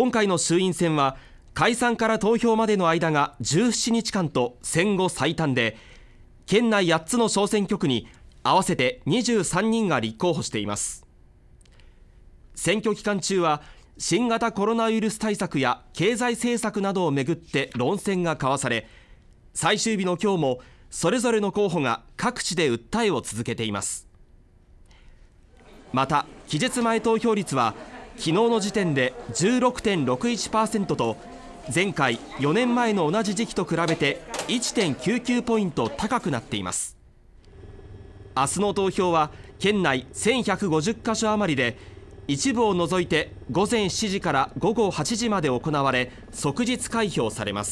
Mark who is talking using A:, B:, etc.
A: 今回の衆院選は解散から投票までの間が17日間と戦後最短で県内8つの小選挙区に合わせて23人が立候補しています選挙期間中は新型コロナウイルス対策や経済政策などをめぐって論戦が交わされ最終日の今日もそれぞれの候補が各地で訴えを続けていますまた期日前投票率は昨日の時点で16.61%と前回4年前の同じ時期と比べて1.99ポイント高くなっています明日の投票は県内1150カ所余りで一部を除いて午前7時から午後8時まで行われ即日開票されます